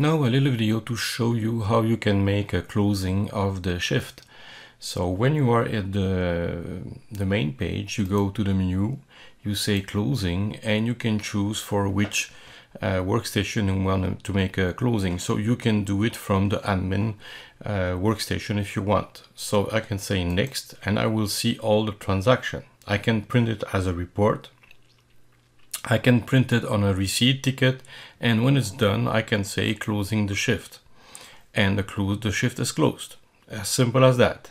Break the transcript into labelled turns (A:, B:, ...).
A: Now a little video to show you how you can make a closing of the shift. So when you are at the, the main page, you go to the menu, you say closing and you can choose for which uh, workstation you want to make a closing. So you can do it from the admin uh, workstation if you want. So I can say next and I will see all the transaction. I can print it as a report I can print it on a receipt ticket and when it's done I can say closing the shift and the, the shift is closed. As simple as that.